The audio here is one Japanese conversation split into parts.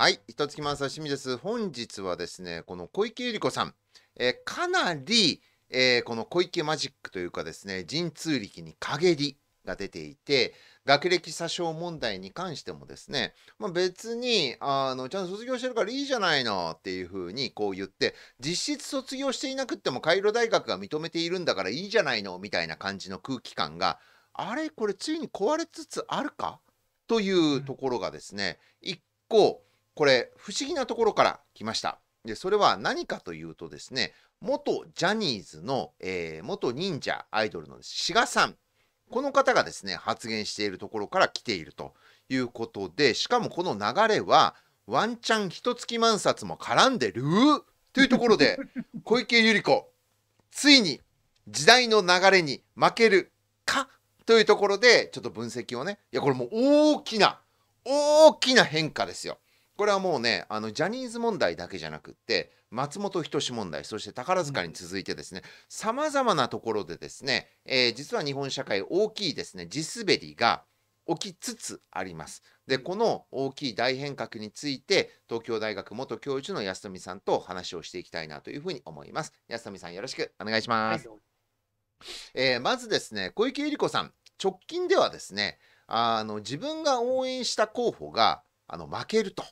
はい、ひとつきまんさしみです。本日はですね、この小池百合子さん、えー、かなり、えー、この小池マジックというかですね、神通力に陰りが出ていて、学歴詐称問題に関してもですね、まあ、別にあのちゃんと卒業してるからいいじゃないのっていうふうにこう言って実質卒業していなくってもカイロ大学が認めているんだからいいじゃないのみたいな感じの空気感があれこれついに壊れつつあるかというところがですね一個これ不思議なところから来ました。でそれは何かというとですね元ジャニーズの、えー、元忍者アイドルの志賀さんこの方がですね発言しているところから来ているということでしかもこの流れはワンチャン一月万冊も絡んでるというところで 小池百合子ついに時代の流れに負けるかというところでちょっと分析をねいやこれもう大きな大きな変化ですよ。これはもうねあのジャニーズ問題だけじゃなくって松本人志問題そして宝塚に続いてですねさまざまなところでですね、えー、実は日本社会大きいですね地滑りが起きつつあります。でこの大きい大変革について東京大学元教授の安富さんと話をしていきたいなというふうに思います。安富さんよろしくお願いします。はい、えー、まずですね小池百合子さん直近ではですねあの自分が応援した候補があの負けると。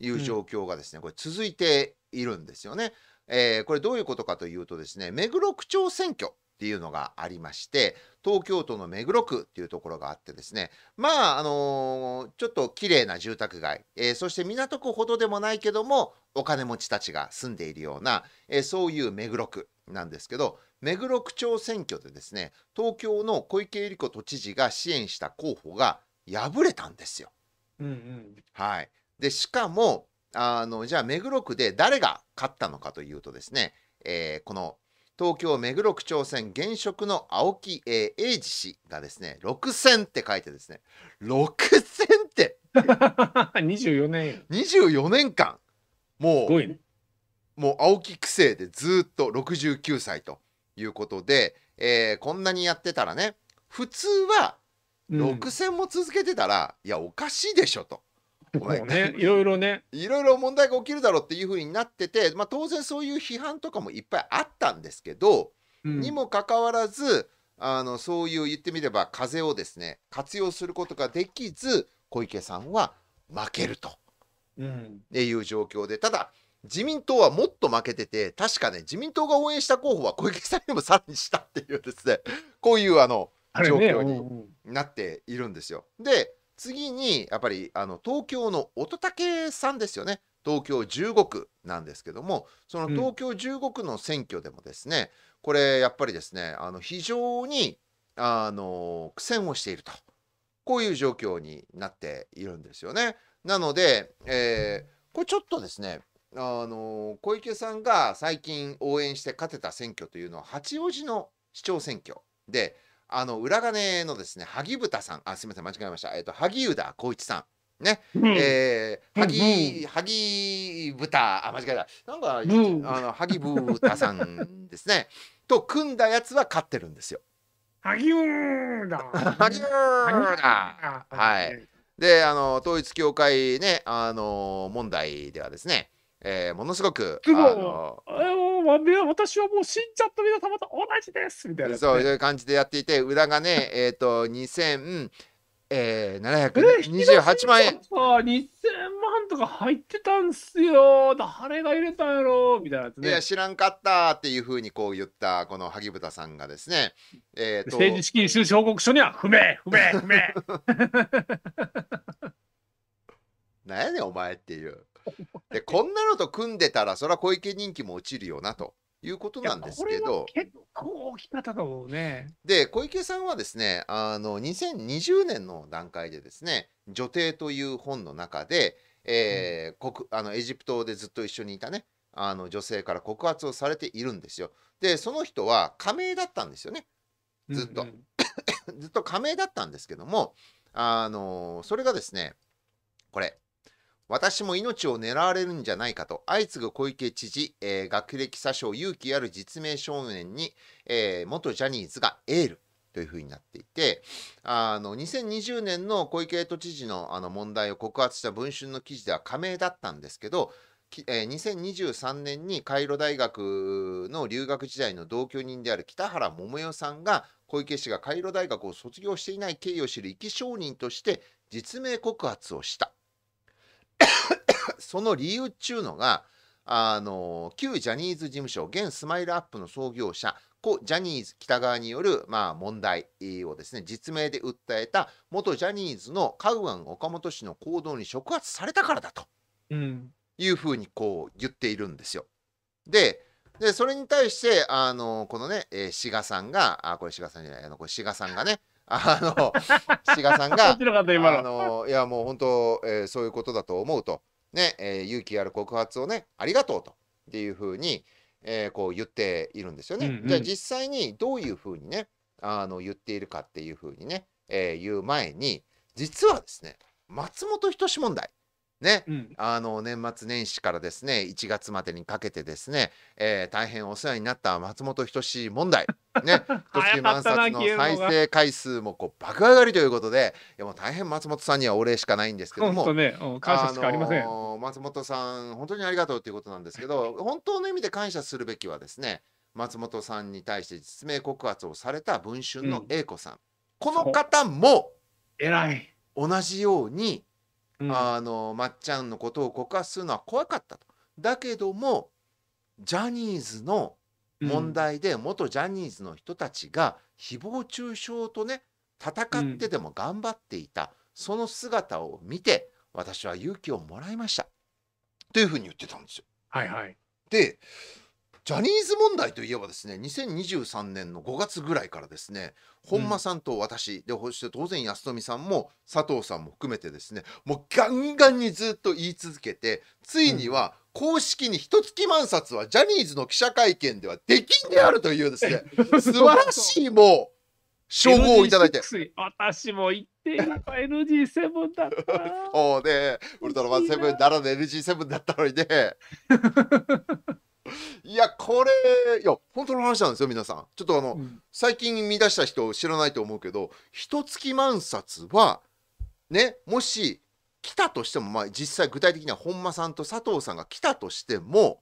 いう状況がですね、これ続いているんですよね。えー、これどういうことかというとですね目黒区長選挙っていうのがありまして東京都の目黒区っていうところがあってですねまああのー、ちょっと綺麗な住宅街、えー、そして港区ほどでもないけどもお金持ちたちが住んでいるような、えー、そういう目黒区なんですけど目黒区長選挙でですね東京の小池百合子都知事が支援した候補が敗れたんですよ。うんうん、はいで、しかも、あの、じゃあ目黒区で誰が勝ったのかというとですね、えー、この東京目黒区長選現職の青木、英二氏がですね、6000って書いてですね、6000って24 年24年間もう、ね、もう青木区政でずっと69歳ということで、えー、こんなにやってたらね普通は6戦も続けてたら、うん、いやおかしいでしょとね、いろいろね。いろいろ問題が起きるだろうっていうふうになってて、まあ、当然そういう批判とかもいっぱいあったんですけど、うん、にもかかわらずあのそういう言ってみれば風をですね活用することができず小池さんは負けると、うん、っていう状況でただ自民党はもっと負けてて確かね自民党が応援した候補は小池さんにもさらにしたっていうですねこういうあの状況になっているんですよ。ねうんうん、で次にやっぱりあの東京の乙武さんですよね東京15区なんですけどもその東京15区の選挙でもですね、うん、これやっぱりですねあの非常にあの苦戦をしているとこういう状況になっているんですよね。なので、えー、これちょっとですねあの小池さんが最近応援して勝てた選挙というのは八王子の市長選挙であの裏金のですね萩豚さんあすみません間違えましたえっ、ー、と萩生田光一さんね、ええー、萩、ぎ、は豚、あ、間違えた。なんか、あの、萩ぎ豚さんですね。と組んだやつは勝ってるんですよ。萩生田。萩生田。はい。で、あの、統一教会ね、あの、問題ではですね。えー、ものすごく。あの私はもう死んじゃったみんなたまた同じですみたいな、ね、そういう感じでやっていて、裏がね、えっ、ー、と、2000、えー、728万円。あ、2000万とか入ってたんすよ。誰が入れたんやろみたいなやつね。いや、知らんかったっていうふうにこう言った、この萩豚さんがですね、えーと、政治資金収支報告書には不明、不明、不明。なんやねん、お前っていう。でこんなのと組んでたらそれは小池人気も落ちるよなということなんですけど結構大きかっただろうね。で小池さんはですねあの2020年の段階でですね「女帝」という本の中で、えー、うん、国あのエジプトでずっと一緒にいたねあの女性から告発をされているんですよ。でその人は仮名だったんですよねずっと。うんうん ずっと仮名だったんですけども、あのそれがですね、これ、私も命を狙われるんじゃないかと、相次ぐ小池知事、えー、学歴詐称勇気ある実名少年に、えー、元ジャニーズがエール。というふうになっていてあの2020年の小池都知事のあの問題を告発した文春の記事では加盟だったんですけどえー、2023年にカイロ大学の留学時代の同居人である北原桃代さんが小池氏がカイロ大学を卒業していない経緯を知る生き証人として実名告発をした その理由っちゅうのが、あの旧ジャニーズ事務所現スマイルアップの創業者故ジャニーズ北側による、まあ、問題をですね実名で訴えた元ジャニーズのカウアン岡本氏の行動に触発されたからだと、いうふうにこう言っているんですよ。ででそれに対してあのこのね、えー、志賀さんがあこれ志賀さんじゃないあのこれ志賀さんがねあの志賀さんが、あのいやもう本当、えー、そういうことだと思うと、ねえー、勇気ある告発をね、ありがとうとっていうふうに、えー、こう言っているんですよね。うんうん、じゃあ実際にどういうふうにね、あの言っているかっていうふうにね、えー、言う前に、実はですね、松本人志問題。ね、うん、あの年末年始からですね1月までにかけてですね、えー、大変お世話になった松本人志問題ね、ドキ冊の再生回数もこう爆上がりということで、いやもう大変松本さんにはお礼しかないんですけども、ね、感謝しかありません、松本さん、本当にありがとうということなんですけど、本当の意味で感謝するべきはですね、松本さんに対して実名告発をされた文春の英子さん、うん、この方も偉い同じように、うん、あのまっちゃんのことを告発するのは怖かったと。だけどもジャニーズの問題で元ジャニーズの人たちが誹謗中傷とね戦ってでも頑張っていた、その姿を見て私は勇気をもらいましたというふうに言ってたんですよ。はいはい、でジャニーズ問題といえばですね2023年の5月ぐらいからですね本間さんと私でそして当然安富さんも佐藤さんも含めてですねもうガンガンにずっと言い続けてついには公式に一月万冊はジャニーズの記者会見ではできんであるというですね素晴らしいもう称号をいただいて。私も言ってやっぱ NG7 だった。おうね、ウルトラマン7ならぬ NG7 だったのにね。いやこれいや本当の話なんですよ皆さんちょっとあの、うん、最近見出した人知らないと思うけど一月万冊はねもし来たとしても、まあ、実際具体的には本間さんと佐藤さんが来たとしても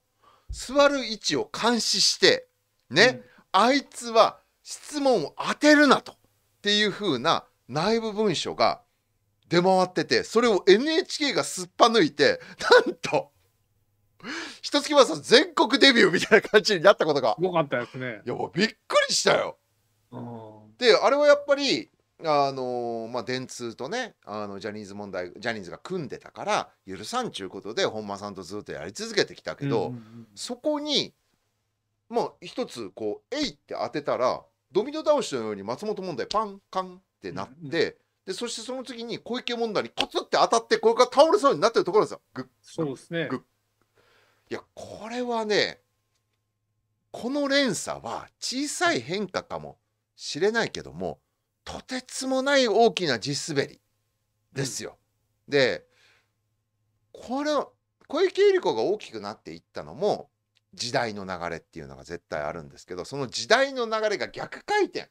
座る位置を監視してね、うん、あいつは質問を当てるなとっていう風な内部文書が出回っててそれを NHK がすっぱ抜いてなんとひ 一月さん全国デビューみたいな感じになったことが。よかったですね。いや、もうびっくりしたよ。うん、で、あれはやっぱり、あのー、まあ、電通とね、あの、ジャニーズ問題、ジャニーズが組んでたから、許さんちゅうことで、本間さんとずっとやり続けてきたけど、うんうんうん、そこに、まあ、一つ、こう、えいって当てたら、ドミノ倒しのように松本問題、パン、カンってなって、うんうん、で、そしてその次に小池問題にコツって当たって、これが倒れそうになってるところですよ。グッ。そうですね。グッいやこれはねこの連鎖は小さい変化かもしれないけどもとてつもない大きな地滑りですよ。うん、でこれ小池百合子が大きくなっていったのも時代の流れっていうのが絶対あるんですけどその時代の流れが逆回転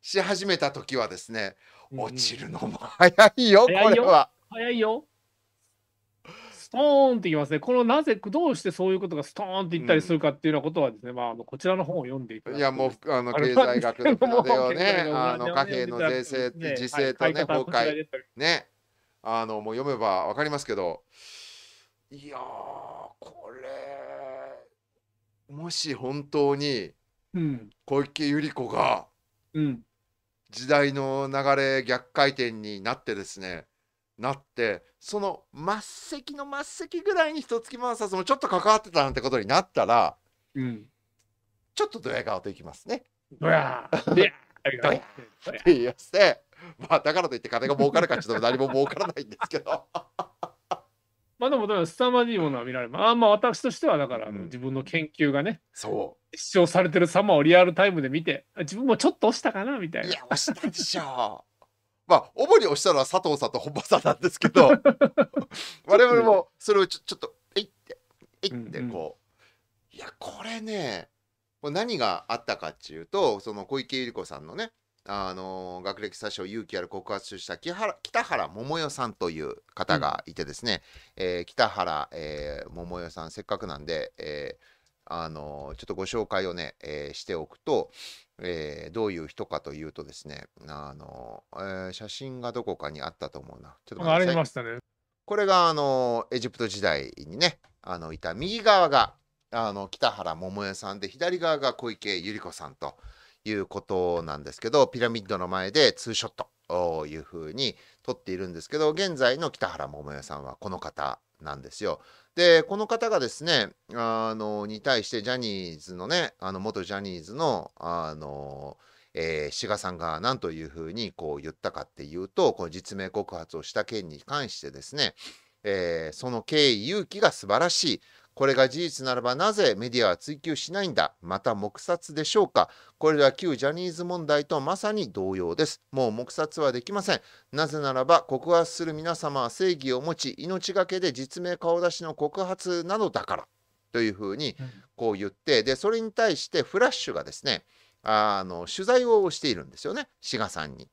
し始めた時はですね、落ちるのも早いよ、これは。早いよトーンっていきますね。このなぜ、どうしてそういうことがストーンっていったりするかっていうようなことはですね、うん、まあ、あのこちらの本を読んでいただいや、もう、あの、経済学のではね、あの、貨幣の税制、時制とね、崩壊、ね、あの、もう読めばわかりますけど、いやこれ、もし本当に、小池百合子が、時代の流れ逆回転になってですね、なってその末席の末席ぐらいに一月万冊もちょっと関わってたなんてことになったら、うん、ちょっとドヤ顔といきますね。ドヤー ドヤーって言いして、まあ、だからといって金が儲かるかちょっと何も儲からないんですけど。まあでも、でも凄まじいものは見られます。あまあ、私としては、だから、自分の研究がね、そう。視聴されてる様をリアルタイムで見て、自分もちょっと押したかな、みたいな。いや、押したでしょう。まあ、主に押したのは佐藤さんと本場さんなんですけど、我々もそれをちょちょっと、えいって、えいってこう、うんうん、いや、これね、これ何があったかっていうと、その小池百合子さんのね、あの学歴詐称勇気ある告発した北原北原桃代さんという方がいてですね、うん、えー、北原、えー、桃代さんせっかくなんで、えーあのちょっとご紹介をね、えー、しておくと、えー、どういう人かというとですね、あの、えー、写真がどこかにあったと思うな。ちょっとってくださね、これが、あの、エジプト時代にね、あの、いた右側が、あの、北原桃江さんで、左側が小池百合子さんということなんですけど、ピラミッドの前でツーショットというふうに撮っているんですけど、現在の北原桃江さんはこの方なんですよ。で、この方がですね、あの、に対してジャニーズのね、あの、元ジャニーズの、あの、えー、志賀さんが何というふうにこう言ったかっていうと、この実名告発をした件に関してですね、えー、その経緯、勇気が素晴らしい。これが事実ならばなぜメディアは追及しないんだまた黙殺でしょうかこれは旧ジャニーズ問題とまさに同様ですもう黙殺はできませんなぜならば告発する皆様は正義を持ち命がけで実名顔出しの告発などだからというふうにこう言ってでそれに対してフラッシュがですねあの取材をしているんですよね志賀さんに。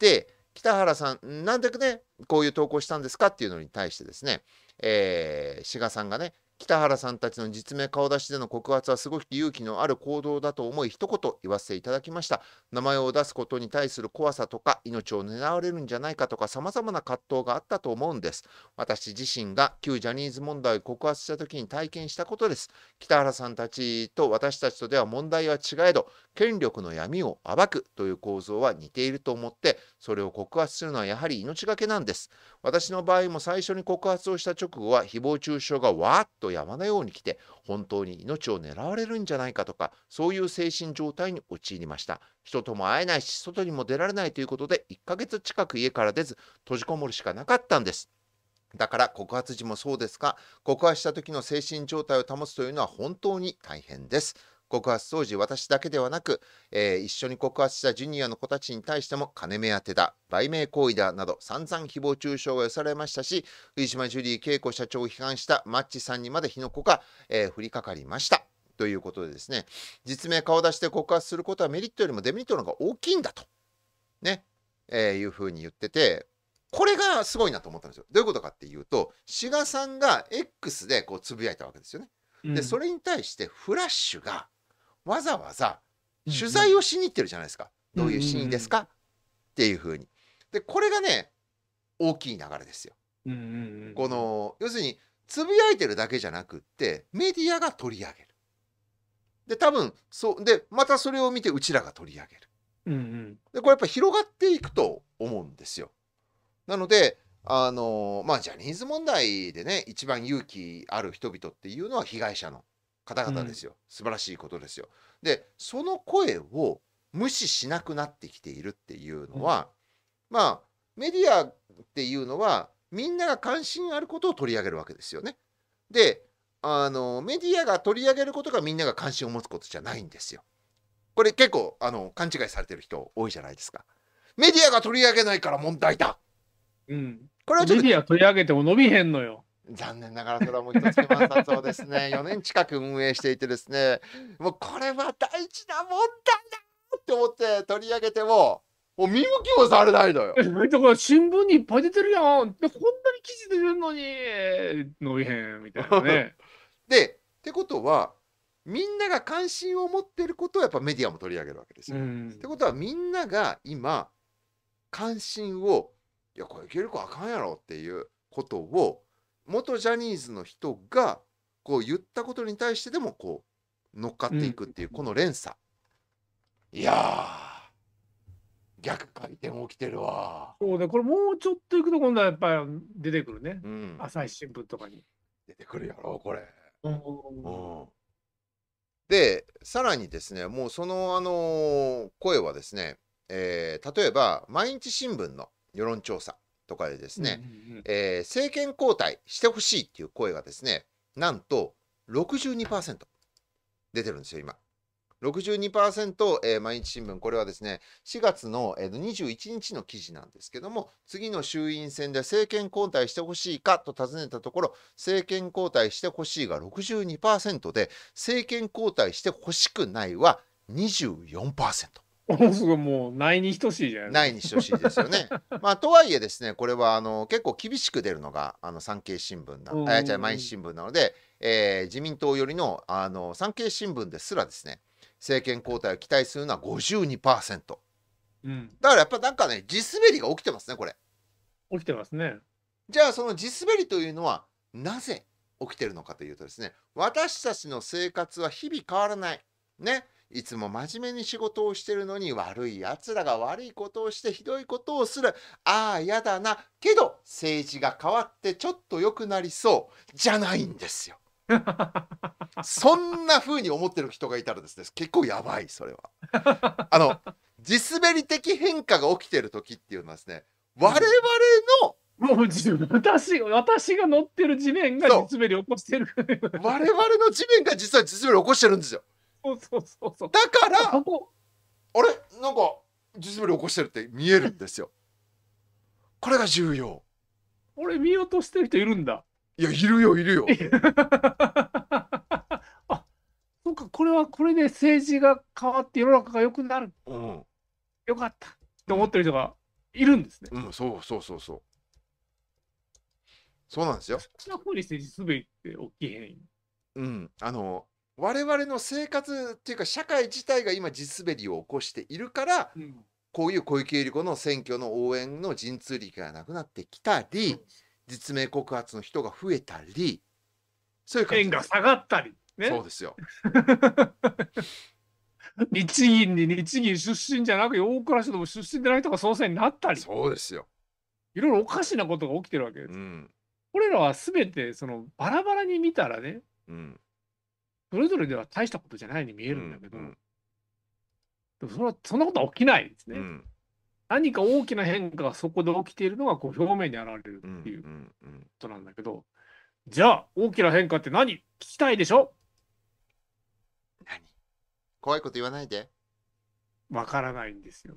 で北原さんなんでねこういう投稿したんですかっていうのに対してですね、えー、志賀さんがね北原さんたちの実名顔出しでの告発はすごく勇気のある行動だと思い一言言わせていただきました名前を出すことに対する怖さとか命を狙われるんじゃないかとか様々な葛藤があったと思うんです私自身が旧ジャニーズ問題を告発した時に体験したことです北原さんたちと私たちとでは問題は違えど権力の闇を暴くという構造は似ていると思ってそれを告発するのはやはり命がけなんです私の場合も最初に告発をした直後は誹謗中傷がわーっと山のように来て本当に命を狙われるんじゃないかとかそういう精神状態に陥りました人とも会えないし外にも出られないということで1ヶ月近く家から出ず閉じこもるしかなかったんですだから告発時もそうですが告発した時の精神状態を保つというのは本当に大変です告発当時私だけではなく、えー、一緒に告発したジュニアの子たちに対しても金目当てだ売名行為だなど散々誹謗中傷が寄されましたし藤島ジュリー景子社長を批判したマッチさんにまで火の粉が、えー、降りかかりましたということでですね実名顔出して告発することはメリットよりもデメリットの方が大きいんだと、ねえー、いうふうに言っててこれがすごいなと思ったんですよ。どういうことかっていうと志賀さんが X でこうつぶやいたわけですよね。でそれに対してフラッシュがわざわざ取材をしに行ってるじゃないですか、どういうシーンですか、っていうふうに。でこれがね大きい流れですよ。この要するにつぶやいてるだけじゃなくってメディアが取り上げる。で多分そうでまたそれを見てうちらが取り上げる。うんうん、でこれやっぱ広がっていくと思うんですよ。なのであのまあジャニーズ問題でね一番勇気ある人々っていうのは被害者の方々ですよ、うん、素晴らしいことですよ。でその声を無視しなくなってきているっていうのは、うん、まあメディアっていうのはみんなが関心あることを取り上げるわけですよね。であのメディアが取り上げることがみんなが関心を持つことじゃないんですよ。これ結構あの勘違いされてる人多いじゃないですか。メディアが取り上げないから問題だ。うん。これはメディア取り上げても伸びへんのよ。残念ながらそれはもう一つ万冊をですね4 年近く運営していてですねもうこれは大事な問題だって思って取り上げてももう見向きもされないのよ。だから新聞にいっぱい出てるやんこんなに記事出てるのに伸びへんみたいなね。でってことはみんなが関心を持ってることをやっぱメディアも取り上げるわけですよ。ってことはみんなが今関心をいやこれいけるかあかんやろっていうことを元ジャニーズの人がこう言ったことに対してでもこう乗っかっていくっていうこの連鎖、うん、いや逆回転起きてるわそうねこれもうちょっといくと今度はやっぱり出てくるね、うん、朝日新聞とかに出てくるやろこれ、うん、でさらにですねもうそのあのー、声はですね、えー、例えば毎日新聞の世論調査とかでですね、えー、政権交代してほしいっていう声がですね、なんと62%出てるんですよ、今。62%、えー、毎日新聞、これはですね、4月の、えー、21日の記事なんですけども、次の衆院選で政権交代してほしいかと尋ねたところ、政権交代してほしいが62%で、政権交代してほしくないは24%。すごいもうないに等しいじゃないないに等しいですよね。まあとはいえですねこれはあの結構厳しく出るのがあの産経新聞な、うん、あじゃ毎日新聞なので、えー、自民党よりのあの産経新聞ですらですね政権交代を期待するのは52%、うん、だからやっぱなんかね地滑りが起きてますねこれ。起きてますね。じゃあその地滑りというのはなぜ起きてるのかというとですね私たちの生活は日々変わらない。ね、いつも真面目に仕事をしてるのに悪い奴らが悪いことをしてひどいことをする。ああ、やだな。けど、政治が変わってちょっと良くなりそう。じゃないんですよ。そんな風に思ってる人がいたらですね、結構やばい、それは。あの、地滑り的変化が起きてる時っていうのはですね、我々のもう私私が乗ってる地面が地滑り起こしてる我々の地面が実は地滑り起こしてるんですよ。そうそうそうそうだからあれなんか地滑り起こしてるって見えるんですよこれが重要俺見ようとしてる人いるんだいやいるよいるよ あそっかこれはこれで政治が変わって世の中が良くなる、うん、よかったって思ってる人がいるんですね、うん、うん、そうそうそうそうそうなんですよそんなふうに政治滑りって起きへんうんあの我々の生活っていうか社会自体が今地滑りを起こしているから、うん、こういう小池百合子の選挙の応援の陣痛力がなくなってきたり、うん、実名告発の人が増えたりそういう円が下がったり、ね、そうですよ 日銀に日銀出身じゃなく大蔵市でも出身でない人が総裁になったりそうですよいろいろおかしなことが起きてるわけです。うん、これらは全てそのバラバラに見たらね、うん、それぞれでは大したことじゃないに見えるんだけど、うんうん、でもそれはそんなことは起きないですね。うん、何か大きな変化がそこで起きているのがこう表面に現れるっていうことなんだけど、うんうんうん、じゃあ大きな変化って何聞きたいでしょ何怖いこと言わないで。わからないんですよ。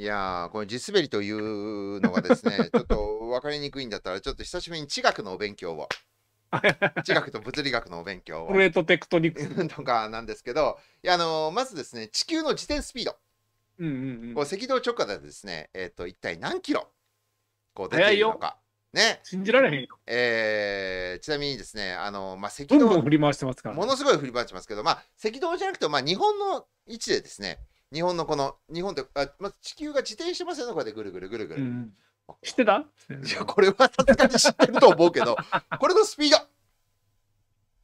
いやー、この地滑りというのがですね、ちょっと分かりにくいんだったら、ちょっと久しぶりに地学のお勉強を。地学と物理学のお勉強プレートテクトニックス とかなんですけどいやあのまずですね地球の自転スピード、うんうんうん、こう赤道直下でですね、えーと、一体何キロこう出ているのか。ね、信じられへんよ、えー、ちなみにですねあの、まあ、赤道どんどん振り回してますから、ね、ものすごい振り回してますけど、まあ、赤道じゃなくて、まあ、日本の位置でですね日本のこの日本であ、まあ、地球が自転してますよねこうやってぐるぐるぐるぐる、うん知ってたいや、これはさすがに知ってると思うけど、これのスピード。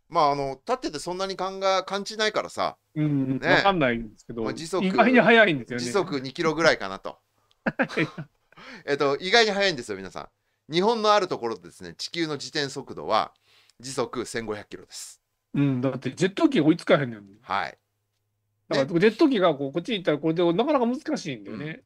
まあ、あの、立っててそんなに感が感じないからさ。うん、ね、わかんないんですけど、まあ、時速、意外に速いんですよね。時速2キロぐらいかなと。えっと、意外に速いんですよ、皆さん。日本のあるところですね、地球の自転速度は時速1500キロです。うん、だってジェット機追いつかへんのよ、はい。だから、ジェット機がこうこっちに行ったら、これでなかなか難しいんだよね。うん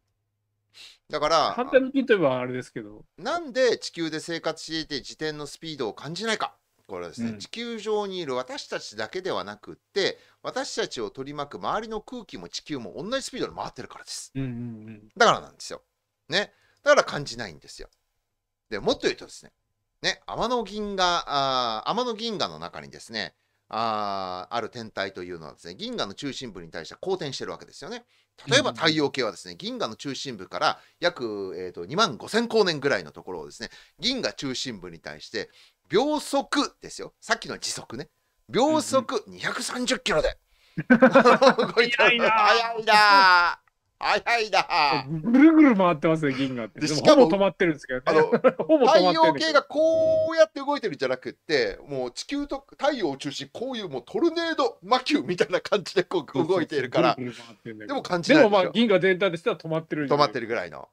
だから、反対向きといえばあれですけど。なんで地球で生活していて自転のスピードを感じないか。これはですね、うん、地球上にいる私たちだけではなくって私たちを取り巻く周りの空気も地球も同じスピードで回ってるからです、うんうんうん、だからなんですよ、ね、だから感じないんですよでもっと言うとですねね天の銀河あ天の銀河の中にですねあある天体というのはですね銀河の中心部に対して公転してるわけですよね例えば太陽系はですね、銀河の中心部から約、えーと、2万5,000光年ぐらいのところをですね銀河中心部に対して秒速ですよさっきの時速ね秒速230キロで、動 いてる早いな早いだ。ぐるぐる回ってますね、銀河って。しかも止まってるんですけど、ね、あの 太陽系がこうやって動いてるんじゃなくって、もう地球と太陽を中心、こういうもうトルネード魔球みたいな感じでこう動いているから、でも感じでもまあ銀河全体としては止まってる止まってるぐらいの。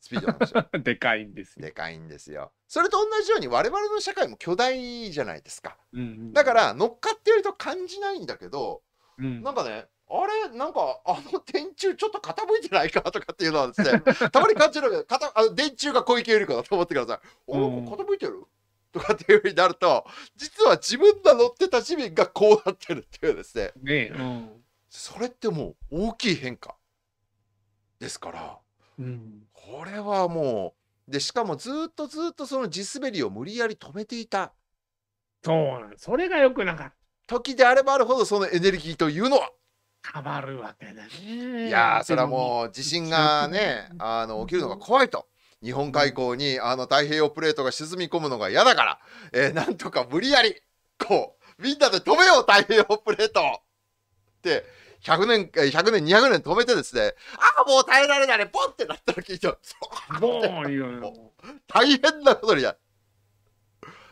スピードなんですよ。でかいんですよ。でかいんですよ。それと同じように我々の社会も巨大じゃないですか。うんうん、だから乗っかってると感じないんだけど、うん、なんかねあれなんかあの電柱ちょっと傾いてないかとかっていうのはですね たまに感じるわけあの電柱が小池よりかだと思ってください。お傾いてるとかっていうふうになると実は自分が乗ってた市民がこうなってるっていうですね。ねうん、それってもう大きい変化ですから、うん、これはもうでしかもずっとずっとその地滑りを無理やり止めていた。そうなんそれがよくなかった。時であればあるほどそのエネルギーというのは変わるわけだね。いやそれはもう地震がねあの起きるのが怖いと。日本海溝にあの太平洋プレートが沈み込むのが嫌だから、えー、なんとか無理やりこうみんなで止めよう太平洋プレートって100年100年200年止めてですねああもう耐えられないねポンってなったら聞いちゃうもうい大変なことになる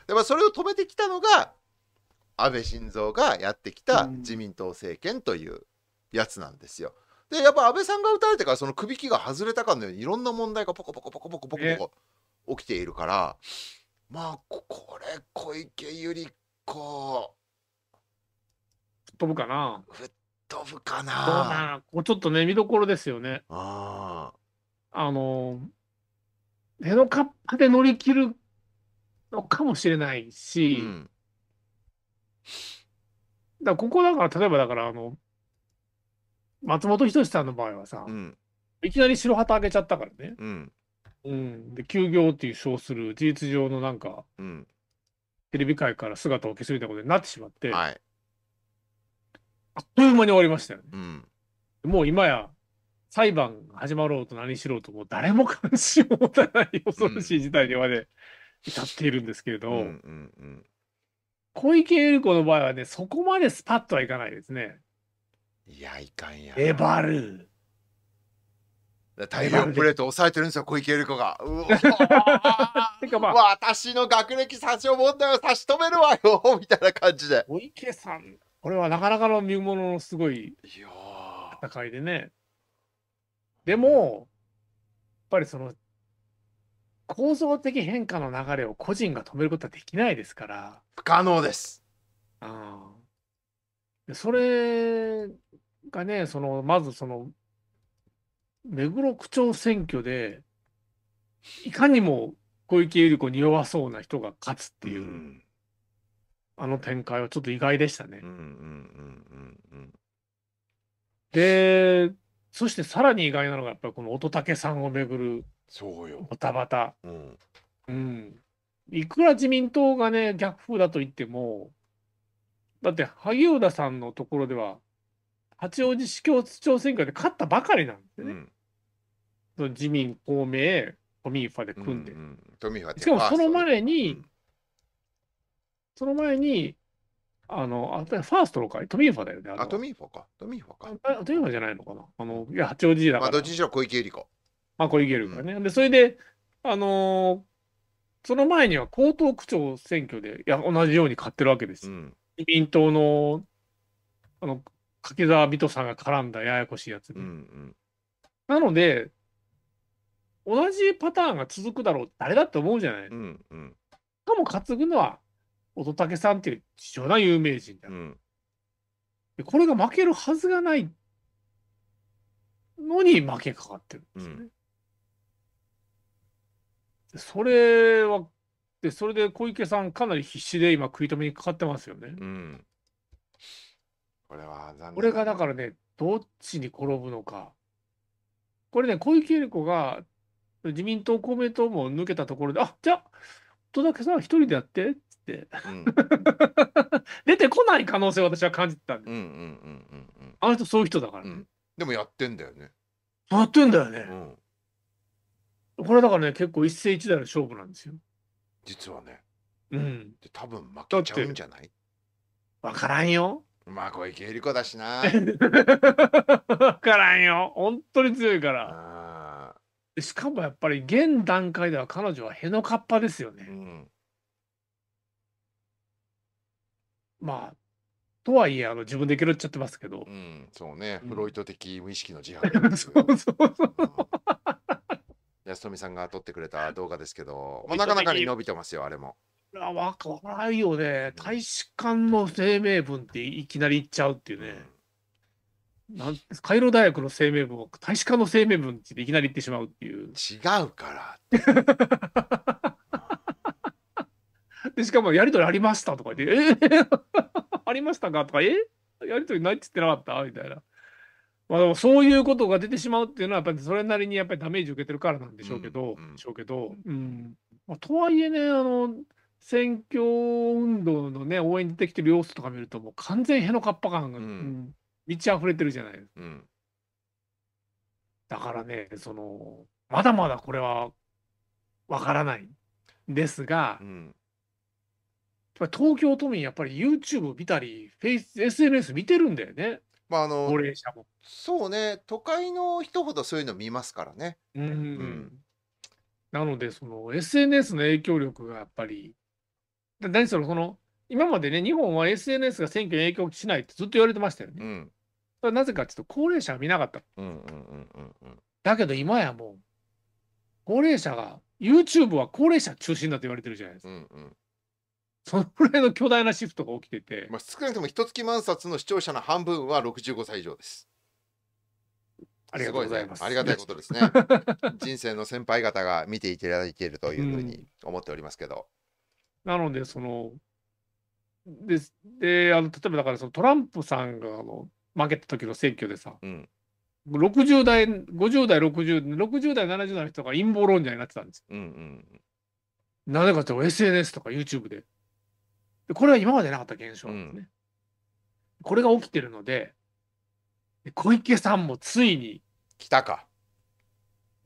で、まあ、それを止めてきたのが安倍晋三がやってきた自民党政権というやつなんですよ。でやっぱ安倍さんが撃たれてからその首輝が外れたかのようにいろんな問題がポコポコポコポコポコポコ起きているからまあこれ小池百合子飛ぶかな吹っ飛ぶかなこうちょっとね見どころですよね。ああの手のかっぱで乗り切るのかもしれないし、うん、だここだから例えばだからあの松本人志さんの場合はさ、うん、いきなり白旗あげちゃったからね、うん、うん、で休業っていう称する事実上のなんか、うん、テレビ界から姿を消すみたいなことになってしまって、はい、あっという間に終わりましたよね。うん、もう今や裁判始まろうと何しろうともう誰も関心を持たない恐ろしい事態にまで至っているんですけれど、うんうんうん、小池百合子の場合はねそこまでスパッとはいかないですね。いや、いかんや。エバル大量プレート抑えてるんですよ、小池百合子が。うわ まあ、私の学歴詐称問題を差し止めるわよ みたいな感じで。小池さん、これはなかなかの見物のすごい戦いでね。でも、やっぱりその、構造的変化の流れを個人が止めることはできないですから。不可能です。うん。でそれがね、そのまずその目黒区長選挙で、いかにも小池百合子に弱そうな人が勝つっていう、うん、あの展開はちょっと意外でしたね。で、そしてさらに意外なのが、やっぱりこの乙武さんをめぐるバタバタ。うん、いくら自民党がね、逆風だと言っても、だって萩生田さんのところでは八王子市教長選挙で勝ったばかりなんですね、その自民公明都民ファで組んで、うんうん、しかもその前に、うん、その前にあの、あ、ファーストの会トミーファだよね。あ、トミーファか。トミーファか。トミーファじゃないのかな。あの、いや、八王子だから。まあ、どっちにしろ小池百合子。まあ、小池百合子ね、うん。で、それで、あのー、その前には江東区長選挙で、いや、同じように買ってるわけですよ。うん、自民党のあの柿沢美戸さんが絡んだややこしいやつに。うんうん、なので同じパターンが続くだろう誰だって思うじゃない。うんうん、かも担ぐのは乙武さんっていう貴重な有名人だ、うん、でこれが負けるはずがないのに負けかかってるんですね。うん、それはでそれで小池さんかなり必死で今食い止めにかかってますよね。うん、これは残念これがだからねどっちに転ぶのか。これね小池百合子が自民党公明党も抜けたところであじゃあ戸田さん一人でやってっつって、うん、出てこない可能性を私は感じてたんです。あの人そういう人だからね、うん、でもやってんだよね。やってんだよね。これだからね結構一世一代の勝負なんですよ。実はね。うん。で多分負けちゃうんじゃないわからんよ。まあ小池百理子だしな。わからんよ。本当に強いから。しかもやっぱり現段階では彼女はへのかっぱですよね。うん、まあとはいえあの自分で拾っちゃってますけど、うん、そうね、フロイト的無意識の自販です、そうそうそう安富さんが撮ってくれた動画ですけど、まあ、なかなかに伸びてますよ、あれも。あわからいよね。大使館の声明文っていきなり言っちゃうっていうね。なんカイロ大学の声明文大使館の声明文っていきなり言ってしまうっていう。違うから でしかも、やりとりありましたとか言って、えー、ありましたかとか、えやりとりないって言ってなかったみたいな。まあ、でもそういうことが出てしまうっていうのは、やっぱりそれなりにやっぱりダメージ受けてるからなんでしょうけど、うんまあ、とはいえね、あの、選挙運動のね、応援に出てきてる様子とか見ると、もう完全へのかっぱ感が、うん、満ち溢れてるじゃないですか。うん、だからね、その、まだまだこれはわからないですが、うん、東京都民、やっぱり YouTube 見たり、SNS 見てるんだよね。まああの高齢者も。そうね都会の人ほどそういうの見ますからね。うん、うんなので、その SNS の影響力がやっぱり、何その、その、今までね、日本は SNS が選挙に影響しないってずっと言われてましたよね。うん、それなぜかというと、高齢者は見なかった。だけど今やもう、高齢者が、YouTube は高齢者中心だと言われてるじゃないですか。うんうん、そのぐらいの巨大なシフトが起きてて、まあ、少なくとも一月万冊の視聴者の半分は65歳以上です。ありがとうございます。すね、ありがたいことですね。人生の先輩方が見ていただいているというふうに思っておりますけど。うん、なので、その、で、であの例えばだからそのトランプさんがあの負けた時の選挙でさ、うん、60代、50代、60, 60代、70代の人が陰謀論者になってたんですよ。うんうん、なぜかとて SNS とか YouTube で。でこれは今までなかった現象なんですね。うん、これが起きてるので小池さんもついに来たか、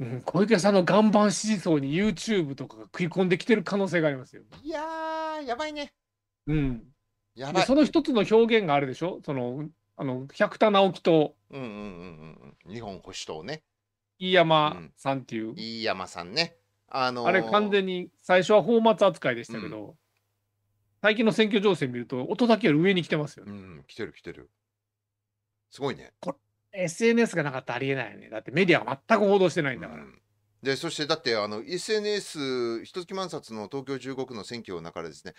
うん、小池さんの岩盤支持層に YouTube とかが食い込んできてる可能性がありますよ。いややばいね。うん。やばい。その一つの表現があるでしょそのあの百田直樹と、うんうんうんうん、日本保守党ね。飯山さんっていう。うん、飯山さんね。あのー、あれ完全に最初は泡沫扱いでしたけど、最近の選挙情勢見ると、音だけより上に来てますようん、来てる来てる。すごいね。これ、SNS がなかったらありえないよね。だってメディアが全く報道してないんだから。うんでそしてだってあの SNS 一月万冊の東京中国区の選挙の中でですね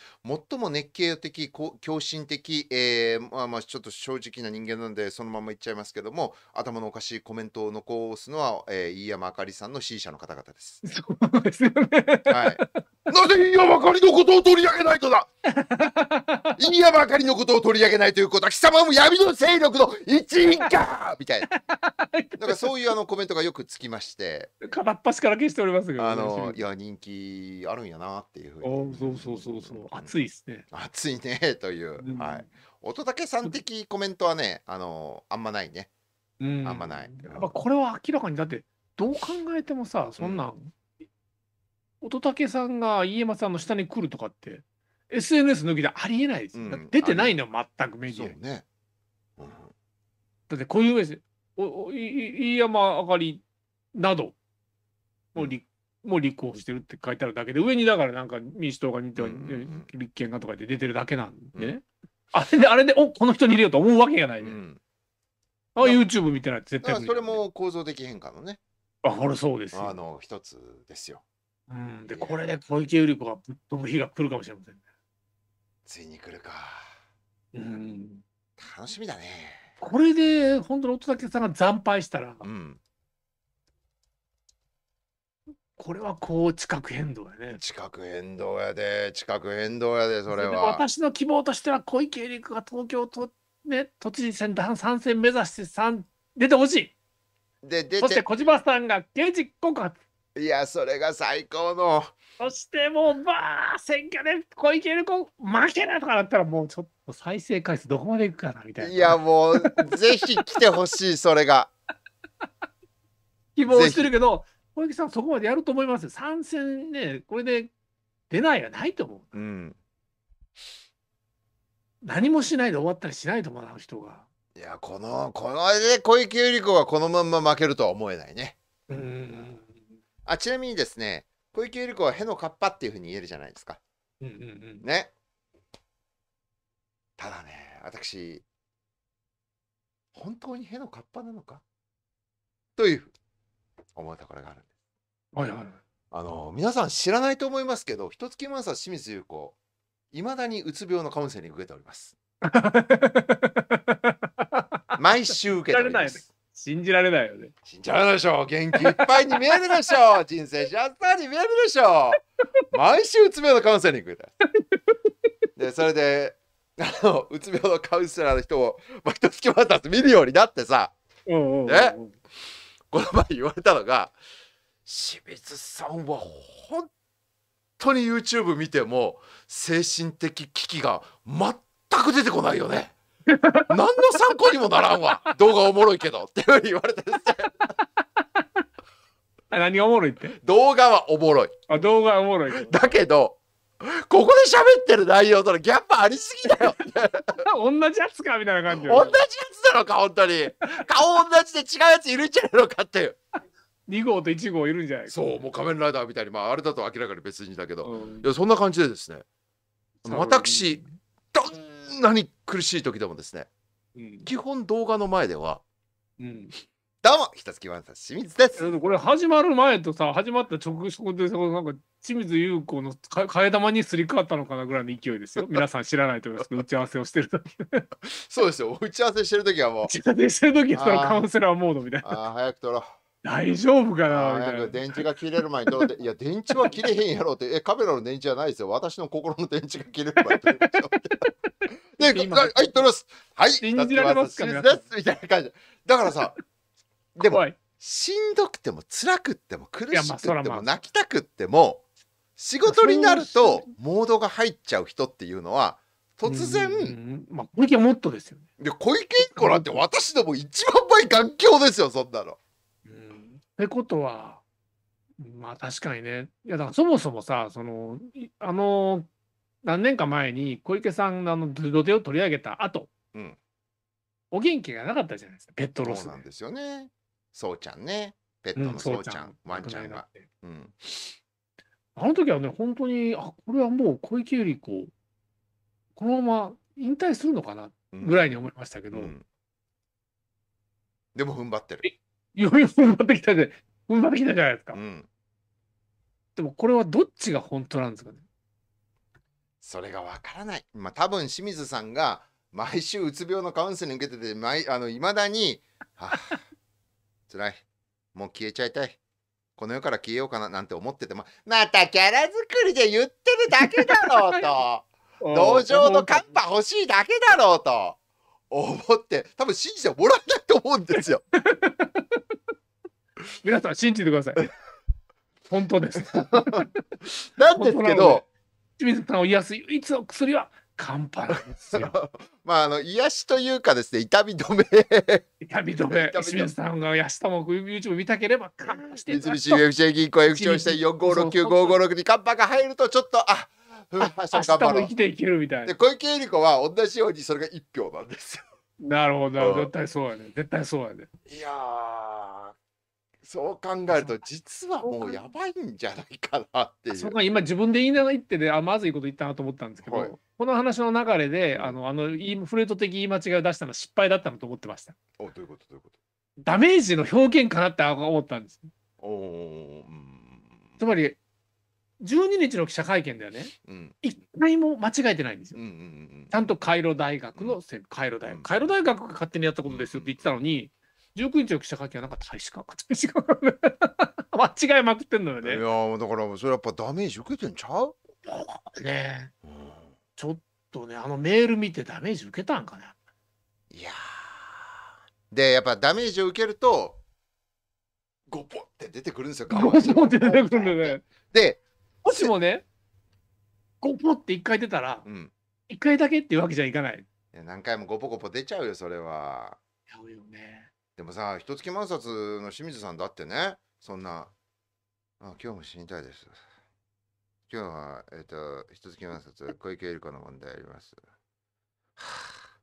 最も熱狂的狂信的、えー、まあまあちょっと正直な人間なんでそのまま言っちゃいますけども頭のおかしいコメントを残すのは、えー、飯山あかりさんの支持者の方々です。そうですよね、はい、なぜ飯山あかりのことを取り上げないとだ 飯山あかりのことを取り上げないということは貴様も闇の勢力の一員かみたいななんかそういうあのコメントがよくつきまして。片っ端端から消しておりますが、あのいや人気あるんやなっていうふうにそうそうそうそう、熱いっすね 熱いねという、はい音武さん的コメントはねあのあんまないね、うん、あんまない、やっぱこれは明らかにだってどう考えてもさそんなん、音竹さんが家間さんの下に来るとかって SNS 抜きでありえないです、うん、出てないの全くメディアに、ねうん、だってこういう飯山あかりなどもう立もう立候補してるって書いてあるだけで、上にだからなんか民主党が似ては、立憲がとかで出てるだけなんでね。あれで、あれで、おこの人に入れようと思うわけがないね。あ、YouTube 見てないて絶対それも構造的変化のね。あ、ほら、そうですあの、一つですよ。うん。で、これで小池百合子がぶっ飛ぶ日が来るかもしれませんね。ついに来るか。うん。楽しみだね。これで、本当に乙武さんが惨敗したら、うん、これはこう地殻変動やね。地殻変動やで、地殻変動やで、それは。れ私の希望としては、小池百合子が東京都ね、都知事選参戦目指して3出てほしい。で、でそして小島さんが刑事告発。いや、それが最高の。そしてもう、まあ、選挙で小池百合子負けなとかなったら、もうちょっと再生回数どこまでいくかなみたいな。いや、もう、ぜひ来てほしい、それが。希望してるけど。小池さん、そこまでやると思います参戦ね、これで出ないはないと思う。うん、何もしないで終わったりしないと思う、あの人が。いや、この、この、ね、小池百合子がこのまま負けるとは思えないね。うん。あ、ちなみにですね、小池百合子はへのかっぱっていうふうに言えるじゃないですか。うんうんうん。ね。ただね、私、本当にへのかっぱなのかという思うところがあるはいはい。あの皆さん知らないと思いますけど、一月マンサー清水優子、いまだにうつ病のカウンセリング受けております。毎週受けております。信じられないよね。信じられないでしょ。元気いっぱいに見えるでしょ。人生シャッターに見えるでしょ。毎週うつ病のカウンセリングだ。で、それで、あの、うつ病のカウンセラーの人を、まあ、一月また見るようになってさ。うんうんうんうん、この前言われたのが、清水さんは本当に YouTube 見ても精神的危機が全く出てこないよね何の参考にもならんわ動画おもろいけどって言われてです 何がおもろいって動画はおもろいあ動画はおもろいだけどここで喋ってる内容とのギャップありすぎだよ 同じやつかみたいな感じ同じやつなのか本当に顔同じで違うやついるんじゃないのかっていう2号と1号いるんじゃないそうもう仮面ライダーみたいにまああれだと明らかに別人だけど、うん、いやそんな感じでですね私どんなに苦しい時でもですね、うん、基本動画の前では、うん、どうも、ひたつきワんさん、清水です。これ始まる前とさ、始まった直後でさ、なんか清水優子の替え玉にすり替わったのかなぐらいの勢いですよ。皆さん知らないと思いますけど、打ち合わせをしてる時 そうですよ、打ち合わせしてる時はもう。打ち合わせしてる時はそのカウンセラーモードみたいな。ああ、早く撮ろう。大丈夫かなみたいな。電池が切れる前にどうで いや、電池は切れへんやろって、え、カメラの電池じゃないですよ。私の心の電池が切れる前に。で、はい、取りまはい、信じられますかです。みたいな感じ。だからさ、でも、しんどくても、辛くても、苦しくても、泣きたくっても、仕事になると、モードが入っちゃう人っていうのは、突然、まあ、小池はもっとですよね。で、小池一子なんて私でも一番倍眼鏡ですよ、そんなの。ってことは、まあ確かにね。いや、だからそもそもさ、その、あの、何年か前に小池さんのあの土手を取り上げた後、うん、お元気がなかったじゃないですか、ペットロスそうなんですよね。そうちゃんね。ペットのそうちゃん、ワンちゃんが。。あの時はね、本当に、あ、これはもう小池百合子、このまま引退するのかなぐらいに思いましたけど、うんでも踏ん張ってる。余裕踏ん張ってきたじゃない、ってきたじゃないですか。うん。でもこれはどっちが本当なんですかね。それがわからない。まあ多分清水さんが毎週うつ病のカウンセリング受けてて、いあの未だに、はあ、辛い。もう消えちゃいたい。この世から消えようかななんて思ってて、も「またキャラ作りで言ってるだけだろうと。同情のカンパ欲しいだけだろうと思って多分信じてもらえないと思うんですよ。皆さん信じてください。本当です。なんですけど、清水さんを癒す唯一の薬は乾杯ですよ。まあ、あの、癒しというかですね、痛み止め。痛み止め。清水さんが癒したも YouTube 見たければ、乾杯して三菱 UFJ 銀行 F 長して四五六九五五六に乾杯が入ると、ちょっと、あ明日も生きていけるみたいな。で、小池百合子は同じようにそれが一票なんですよ。なるほど、絶対そうやね。絶対そうやね。いやそう考えると実はもうやばいんじゃないかなっていう。そうか今自分で言いながら言ってで、あまずいこと言ったなと思ったんですけど、はい、この話の流れであのあのフレート的言い間違いを出したのは失敗だったのと思ってました。おどういうことどういうことダメージの表現かなって思ったんです。おつまり12日の記者会見だよね、うん、1回も間違えてないんですよ。うんうんうん、ちゃんとカイロ大学の、うん、カイロ大学、カイロ大学が勝手にやったことですよって言ってたのに、19日の記者会見はなんか大使館か大使館か間違いまくってんのよね。いやだからそれやっぱダメージ受けてんちゃうね、うん、ちょっとねあのメール見てダメージ受けたんかね。いやでやっぱダメージを受けるとゴポって出てくるんですよゴポって出てくるんだよね。でもしもねゴポって一回出たら、うん、一回だけっていうわけじゃいかない。いや何回もゴポゴポ出ちゃうよそれは。ちゃうよね。でもさ、一月万冊の清水さんだってね、そんな、あ今日も死にたいです。今日は、えっ、ー、と、一月万冊、小池百合子の問題あります。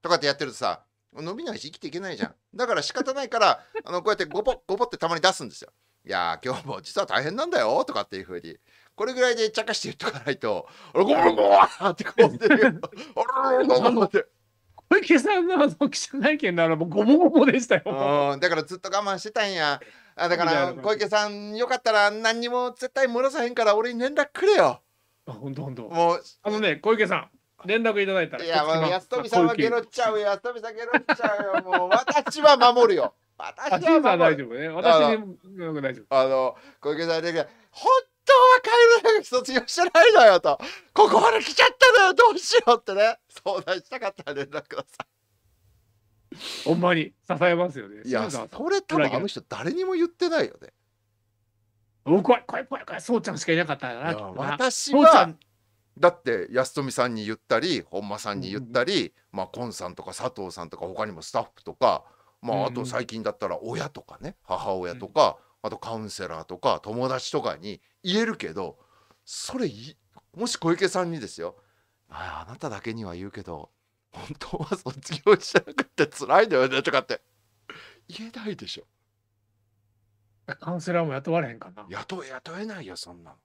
とかってやってるとさ、伸びないし生きていけないじゃん。だから仕方ないから、あのこうやってごぼごぼってたまに出すんですよ。いや今日も実は大変なんだよとかっていうふうにこれぐらいでちゃかして言っとかないと「ごぼごぼってこうぼるて。小池さんの記者会見ならもうごぼごぼでしたよ。うん、だからずっと我慢してたんや。あだから小池さんよかったら何にも絶対漏らさへんから俺に連絡くれよ。あ本当本当。もうあのね小池さん連絡いただいたら。いやもう安富さんはゲロっちゃうよ安富さんゲロっちゃうよもう私は守るよ。私 は守る。大丈夫ね。私に大丈夫。あの小池さんだけ本大 学卒業してないのよと、ここまで来ちゃったのよ、どうしようってね、相談したかったら連絡ください。ほんまに支えますよね。いや、それ多分あの人誰にも言ってないよね。僕は怖い怖い怖い、そうちゃんしかいなかったな。私は、だって安富さんに言ったり、本間さんに言ったり、うん、まあ、コンさんとか佐藤さんとか、他にもスタッフとか、まあ、あと最近だったら親とかね、母親とか、うん、あとカウンセラーとか、友達とかに言えるけど、それもし小池さんにですよああなただけには言うけど本当は卒業しなくて辛いんだよねとかって言えないでしょカウンセラーも雇われへんかな雇え雇えないよそんなの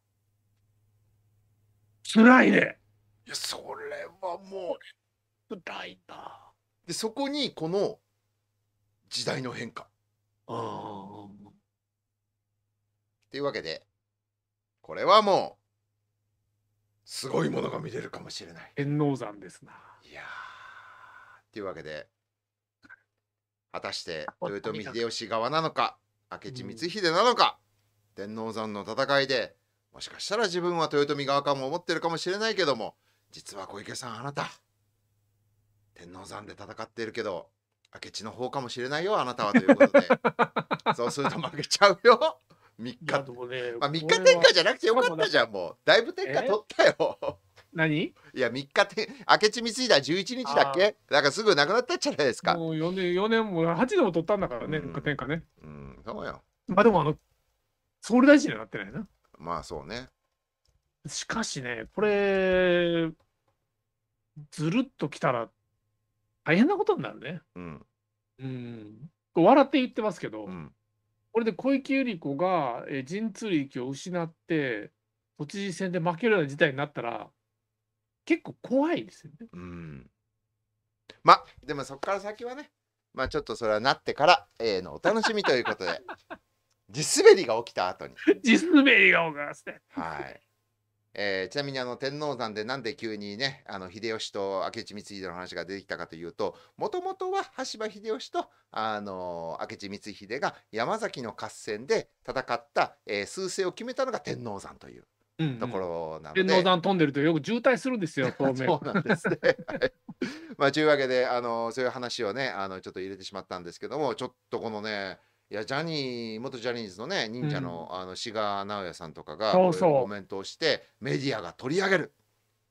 辛いねいやそれはもう辛いなでそこにこの時代の変化ああっていうわけでこれはもうすごいものが見れるかもしれない。天王山ですな。いやというわけで果たして豊臣秀吉側なのか明智光秀なのか、うん、天王山の戦いでもしかしたら自分は豊臣側かも思ってるかもしれないけども実は小池さんあなた天王山で戦ってるけど明智の方かもしれないよあなたはということで そうすると負けちゃうよ3日ね、まあ、3日天下じゃなくてよかったじゃんもうだいぶ天下取ったよ何いや3日天明智光秀は11日だっけだからすぐなくなったじゃないですかもう4年4年も8年も取ったんだからね、うん、天下ねうんそうよまあでもあの総理大臣にはなってないなまあそうねしかしねこれずるっときたら大変なことになるねうん、うん、笑って言ってますけど、うんこれで小池百合子が、え痛神通力を失って都知事選で負けるような事態になったら結構怖いですよね。うんまあでもそこから先はねまあちょっとそれはなってから、えー、のお楽しみということで 地滑りが起きた後に。地滑りが起きますね。はいえー、ちなみにあの天王山でなんで急にねあの秀吉と明智光秀の話が出てきたかというともともとは羽柴秀吉と、あのー、明智光秀が山崎の合戦で戦った、えー、数勢を決めたのが天王山という。ところなので、うんうん、天皇山飛んでるとよく渋滞するんですよ、当面。そうなんですね。はい、まあ、というわけで、あのそういう話をね、あの、ちょっと入れてしまったんですけども、ちょっとこのね。いやジャニー元ジャニーズのね忍者の,、あの志賀直哉さんとかがそうそうコメントをしてメディアが取り上げる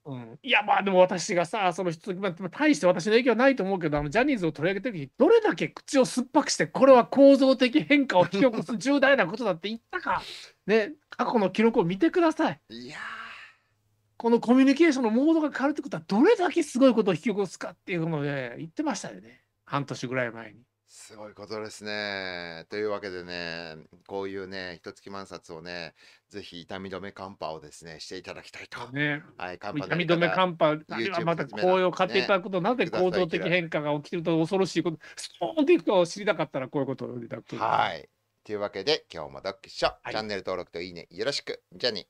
うん、いやまあでも私がさその人、まあ、大して私の影響はないと思うけどあのジャニーズを取り上げて時にどれだけ口を酸っぱくしてこれは構造的変化を引き起こす 重大なことだって言ったかね過去の記録を見てください。いやこのコミュニケーションのモードが変わるってことはどれだけすごいことを引き起こすかっていうので言ってましたよね半年ぐらい前に。すごいことですね。というわけでね、こういうね、一月万札をね、ぜひ痛み止めカンパをですね、していただきたいと。ね、はい、痛み止めカンパ、あるいはまた紅葉を買っていただくと、ね、なぜ構造的変化が起きると恐ろしいこと、スポーンっていくと知りたかったらこういうことをいたくはい。というわけで、今日もドッキッショ、はい、チャンネル登録といいね、よろしく。じゃあね。